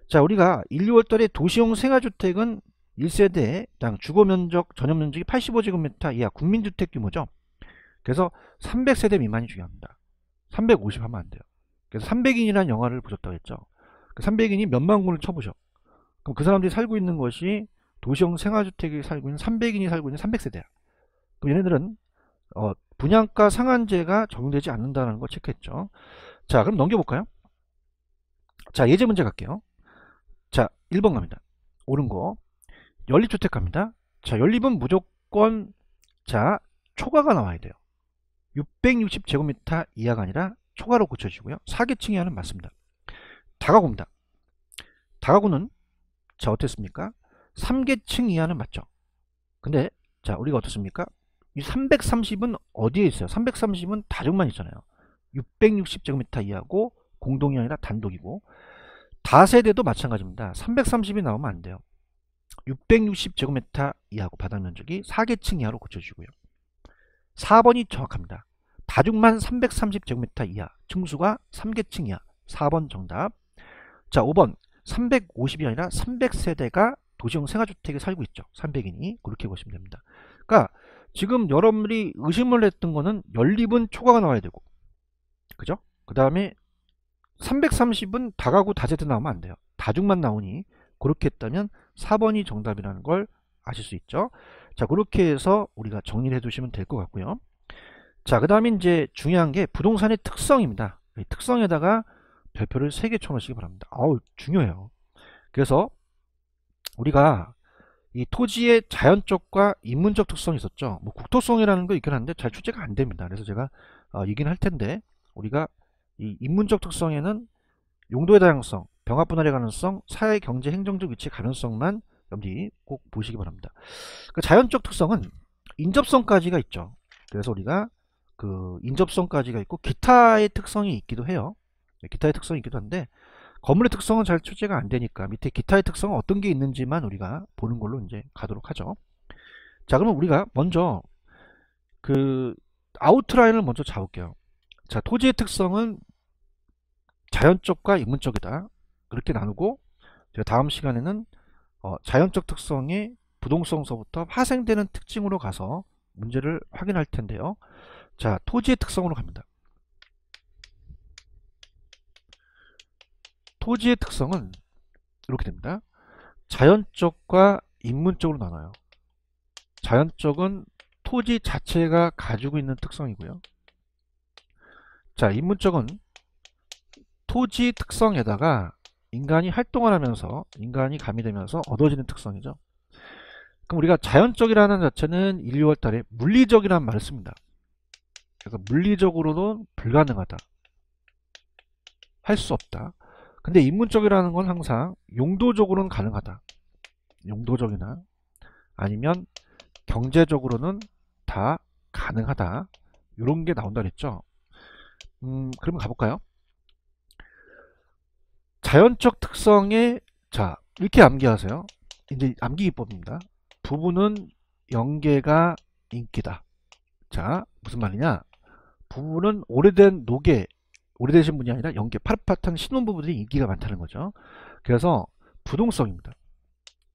Speaker 1: 자 우리가 1, 2월달에 도시형 생활주택은 1세대 땅 주거면적 전용면적이 85제곱미터 이하 국민주택 규모죠. 그래서 300세대 미만이 중요합니다. 350 하면 안 돼요. 그래서 300인이라는 영화를 보셨다고 했죠. 300인이 그 몇만 군을 쳐보셔. 그럼 그 사람들이 살고 있는 것이 도시형 생활주택이 살고 있는 300인이 살고 있는 300세대야. 그럼 얘네들은 어, 분양가 상한제가 적용되지 않는다는 걸 체크했죠. 자 그럼 넘겨볼까요? 자 예제 문제 갈게요. 자 1번 갑니다. 옳은 거. 연립주택 갑니다. 자, 연립은 무조건 자, 초과가 나와야 돼요. 660제곱미터 이하가 아니라 초과로 고쳐지고요. 4계층 이하는 맞습니다. 다가구입니다. 다가구는 자, 어땠습니까? 3계층 이하는 맞죠. 근데 자, 우리가 어떻습니까? 이 330은 어디에 있어요? 330은 다중만 있잖아요. 660제곱미터 이하고 공동이 아니라 단독이고 다세대도 마찬가지입니다. 330이 나오면 안 돼요. 660제곱미터 이하고 바닥 면적이 4계층 이하로 고쳐주고요. 4번이 정확합니다. 다중만 330제곱미터 이하, 층수가 3계층 이하. 4번 정답. 자, 5번. 350이 아니라 300세대가 도시형 생활주택에 살고 있죠. 300인이. 그렇게 보시면 됩니다. 그러니까 지금 여러분들이 의심을 했던 거는 연립은 초과가 나와야 되고. 그죠? 그 다음에 330은 다가구 다세대 나오면 안 돼요. 다중만 나오니 그렇게 했다면 4번이 정답이라는 걸 아실 수 있죠. 자 그렇게 해서 우리가 정리를 해두시면 될 것 같고요. 자그 다음에 이제 중요한 게 부동산의 특성입니다. 특성에다가 별표를 3개 쳐놓으시기 바랍니다. 아우 중요해요. 그래서 우리가 이 토지의 자연적과 인문적 특성이 있었죠. 뭐 국토성이라는 거 있긴 한데 잘 출제가 안 됩니다. 그래서 제가 어, 이긴 할 텐데 우리가 이 인문적 특성에는 용도의 다양성, 병합분할의 가능성, 사회, 경제, 행정적 위치 가능성만 염두에 꼭 보시기 바랍니다. 그 자연적 특성은 인접성까지가 있죠. 그래서 우리가 그 인접성까지가 있고 기타의 특성이 있기도 해요. 네, 기타의 특성이 있기도 한데 건물의 특성은 잘 출제가 안 되니까 밑에 기타의 특성은 어떤 게 있는지만 우리가 보는 걸로 이제 가도록 하죠. 자 그러면 우리가 먼저 그 아웃라인을 먼저 잡을게요. 자 토지의 특성은 자연 적과 인문 적이다 그렇게 나누고 제가 다음 시간에는 어, 자연적 특성이 부동성서부터 파생되는 특징으로 가서 문제를 확인할 텐데요. 자, 토지의 특성으로 갑니다. 토지의 특성은 이렇게 됩니다. 자연적과 인문적으로 나눠요. 자연적은 토지 자체가 가지고 있는 특성이고요. 자, 인문적은 토지 특성에다가 인간이 활동을 하면서 인간이 가미되면서 얻어지는 특성이죠. 그럼 우리가 자연적이라는 자체는 1, 2월 달에 물리적이라는 말을 씁니다. 그래서 물리적으로는 불가능하다. 할 수 없다. 근데 인문적이라는 건 항상 용도적으로는 가능하다. 용도적이나 아니면 경제적으로는 다 가능하다. 이런 게 나온다 그랬죠. 음, 그러면 가볼까요? 자연적 특성에 자 이렇게 암기하세요. 이제 암기 기법입니다. 부부는 연계가 인기다. 자 무슨 말이냐? 부부는 오래된 노계 오래되신 분이 아니라 연계 파릇파릇한 신혼부부들이 인기가 많다는 거죠. 그래서 부동성입니다.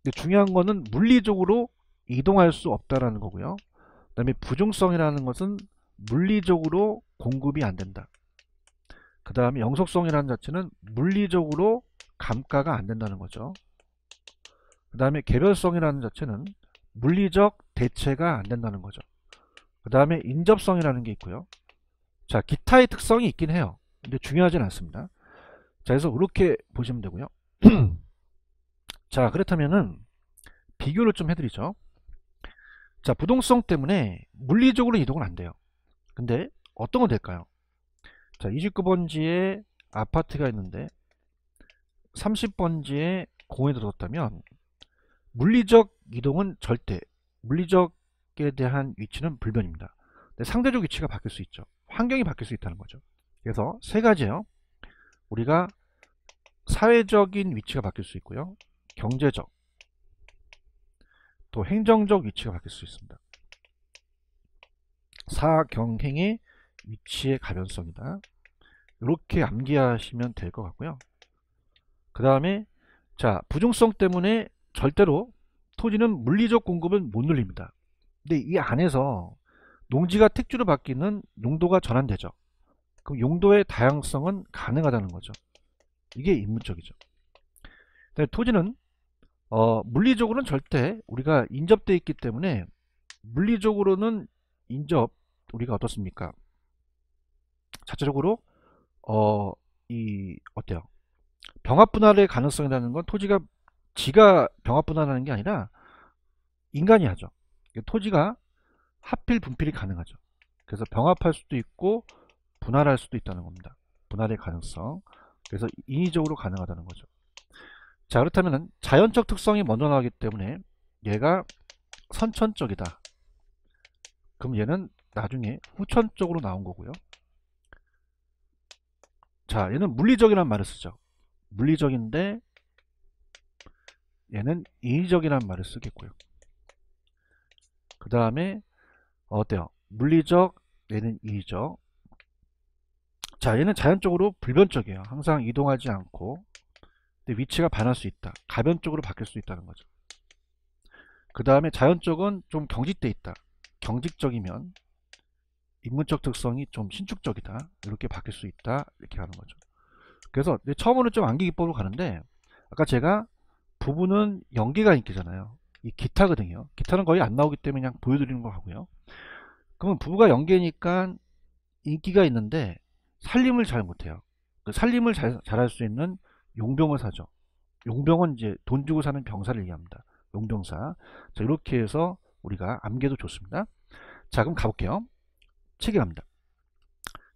Speaker 1: 근데 중요한 거는 물리적으로 이동할 수 없다라는 거고요. 그 다음에 부종성이라는 것은 물리적으로 공급이 안 된다. 그 다음에 영속성이라는 자체는 물리적으로 감가가 안 된다는 거죠. 그 다음에 개별성이라는 자체는 물리적 대체가 안 된다는 거죠. 그 다음에 인접성이라는 게 있고요. 자, 기타의 특성이 있긴 해요. 근데 중요하진 않습니다. 자, 그래서 이렇게 보시면 되고요. [clears throat] 자, 그렇다면은 비교를 좀 해드리죠. 자, 부동성 때문에 물리적으로 이동은 안 돼요. 근데 어떤 건 될까요? 자, 29번지에 아파트가 있는데 30번지에 공원이 들어섰다면 물리적 이동은 절대, 물리적에 대한 위치는 불변입니다. 상대적 위치가 바뀔 수 있죠. 환경이 바뀔 수 있다는 거죠. 그래서 세 가지예요. 우리가 사회적인 위치가 바뀔 수 있고요. 경제적, 또 행정적 위치가 바뀔 수 있습니다. 사경행이 위치의 가변성이다. 이렇게 암기하시면 될 것 같고요. 그 다음에 자부중성 때문에 절대로 토지는 물리적 공급을 못 늘립니다. 근데 이 안에서 농지가 택지로 바뀌는 용도가 전환되죠. 그럼 용도의 다양성은 가능하다는 거죠. 이게 인문적이죠. 그 토지는 어, 물리적으로는 절대 우리가 인접돼 있기 때문에 물리적으로는 인접 우리가 어떻습니까? 자체적으로 어 이 어때요? 병합 분할의 가능성이라는 건 토지가 지가 병합 분할하는 게 아니라 인간이 하죠. 그러니까 토지가 하필 분필이 가능하죠. 그래서 병합할 수도 있고 분할할 수도 있다는 겁니다. 분할의 가능성. 그래서 인위적으로 가능하다는 거죠. 자 그렇다면 자연적 특성이 먼저 나오기 때문에 얘가 선천적이다. 그럼 얘는 나중에 후천적으로 나온 거고요. 자 얘는 물리적이란 말을 쓰죠 물리적인데 얘는 인위적이란 말을 쓰겠고요 그 다음에 어때요 물리적 얘는 인위적 자 얘는 자연적으로 불변적이에요 항상 이동하지 않고 근데 위치가 반할 수 있다 가변적으로 바뀔 수 있다는 거죠 그 다음에 자연적은 좀 경직돼 있다 경직적이면 인문적 특성이 좀 신축적이다 이렇게 바뀔 수 있다 이렇게 가는 거죠 그래서 처음으로 좀 암기 기법으로 가는데 아까 제가 부분은 연기가 인기잖아요 이 기타거든요 기타는 거의 안 나오기 때문에 그냥 보여드리는 거 하고요 그러면 부부가 연기니까 인기가 있는데 살림을 잘 못해요 그 살림을 잘, 잘할 수 있는 용병을 사죠 용병은 이제 돈 주고 사는 병사를 얘기합니다 용병사 자 이렇게 해서 우리가 암기도 좋습니다 자 그럼 가볼게요 체결합니다.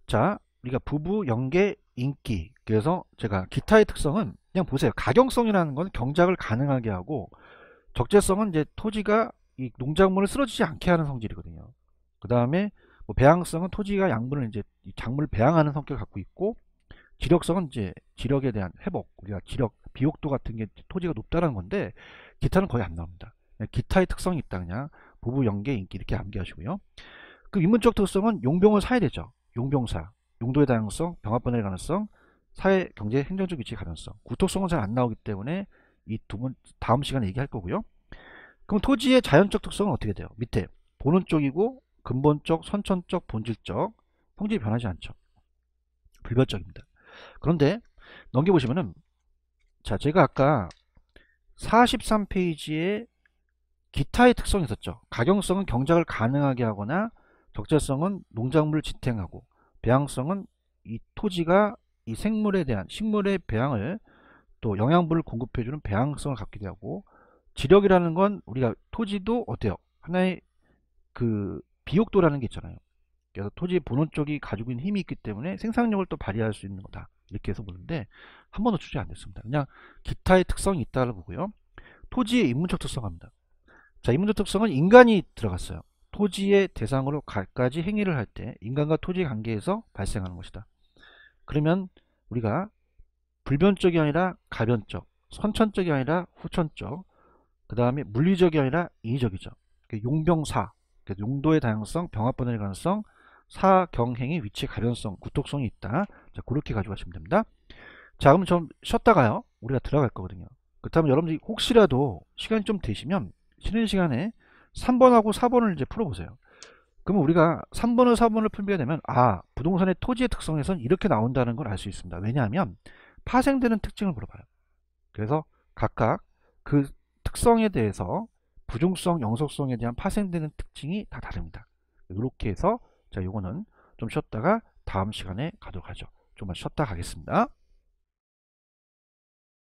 Speaker 1: 자, 우리가 부부, 연계, 인기. 그래서 제가 기타의 특성은 그냥 보세요. 가경성이라는 건 경작을 가능하게 하고 적재성은 이제 토지가 이 농작물을 쓰러지지 않게 하는 성질이거든요. 그 다음에 뭐 배양성은 토지가 양분을 이제 작물을 배양하는 성격을 갖고 있고 지력성은 이제 지력에 대한 회복 우리가 지력 비옥도 같은 게 토지가 높다는 건데 기타는 거의 안 나옵니다. 기타의 특성이 있다 그냥 부부 연계 인기 이렇게 암기하시고요. 그 인문적 특성은 용병을 사야 되죠. 용병사, 용도의 다양성, 병합분할 가능성, 사회, 경제, 행정적 위치 의 가능성. 구토성은 잘 안 나오기 때문에 이 두분 다음 시간에 얘기할 거고요. 그럼 토지의 자연적 특성은 어떻게 돼요? 밑에 보는 쪽이고 근본적, 선천적, 본질적, 성질이 변하지 않죠. 불변적입니다. 그런데 넘겨보시면은 자 제가 아까 43페이지에 기타의 특성이 있었죠. 가경성은 경작을 가능하게 하거나 적자성은 농작물을 지탱하고 배양성은 이 토지가 이 생물에 대한 식물의 배양을 또 영양분을 공급해주는 배양성을 갖게 되고 지력이라는 건 우리가 토지도 어때요? 하나의 그 비옥도라는 게 있잖아요. 그래서 토지 의본원 쪽이 가지고 있는 힘이 있기 때문에 생산력을 또 발휘할 수 있는 거다. 이렇게 해서 보는데 한 번도 출제 안 됐습니다. 그냥 기타의 특성이 있다고 보고요. 토지의 인문적 특성합니다. 자, 인문적 특성은 인간이 들어갔어요. 토지의 대상으로 갈까지 행위를 할 때 인간과 토지의 관계에서 발생하는 것이다. 그러면 우리가 불변적이 아니라 가변적, 선천적이 아니라 후천적, 그 다음에 물리적이 아니라 인위적이죠. 용병사, 그러니까 용도의 다양성, 병합번호의 가능성, 사경행의 위치 가변성, 구독성이 있다. 자, 그렇게 가져가시면 됩니다. 자, 그럼 좀 쉬었다가요. 우리가 들어갈 거거든요. 그렇다면 여러분들이 혹시라도 시간이 좀 되시면 쉬는 시간에 3번하고 4번을 이제 풀어보세요. 그러면 우리가 3번을 4번을 풀게 되면 아 부동산의 토지의 특성에선 이렇게 나온다는 걸 알 수 있습니다. 왜냐하면 파생되는 특징을 물어봐요. 그래서 각각 그 특성에 대해서 부중성, 영속성에 대한 파생되는 특징이 다 다릅니다. 이렇게 해서 자이거는좀 쉬었다가 다음 시간에 가도록 하죠. 좀만 쉬었다 가겠습니다.